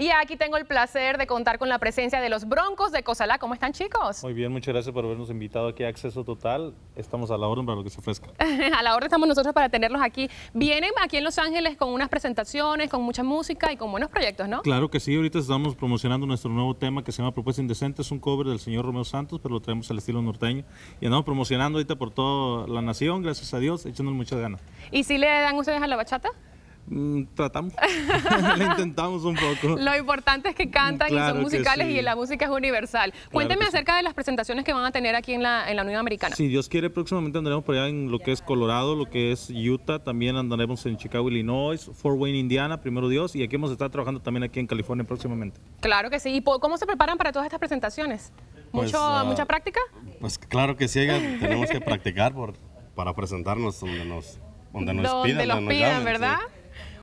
Y aquí tengo el placer de contar con la presencia de los Broncos de Cosalá. ¿Cómo están, chicos? Muy bien, muchas gracias por habernos invitado aquí a Acceso Total. Estamos a la orden para lo que se ofrezca. a la orden estamos nosotros para tenerlos aquí. Vienen aquí en Los Ángeles con unas presentaciones, con mucha música y con buenos proyectos, ¿no? Claro que sí. Ahorita estamos promocionando nuestro nuevo tema que se llama Propuesta Indecente. Es un cover del señor Romeo Santos, pero lo traemos al estilo norteño. Y andamos promocionando ahorita por toda la nación, gracias a Dios, echándonos muchas ganas. ¿Y si le dan ustedes a la bachata? Mm, tratamos, intentamos un poco. Lo importante es que cantan y son musicales y la música es universal. Cuénteme acerca de las presentaciones que van a tener aquí en la, en Unión Americana. Si Dios quiere, próximamente andaremos por allá en lo que es Colorado, lo que es Utah, también andaremos en Chicago, Illinois, Fort Wayne, Indiana, primero Dios, y aquí hemos estado trabajando también aquí en California próximamente. Claro que sí. ¿Y cómo se preparan para todas estas presentaciones? ¿Mucho, pues, ah, ¿Mucha práctica? Pues claro que sí, tenemos que practicar por, para presentarnos donde nos, donde nos pidan. Donde nos pidan, ¿verdad?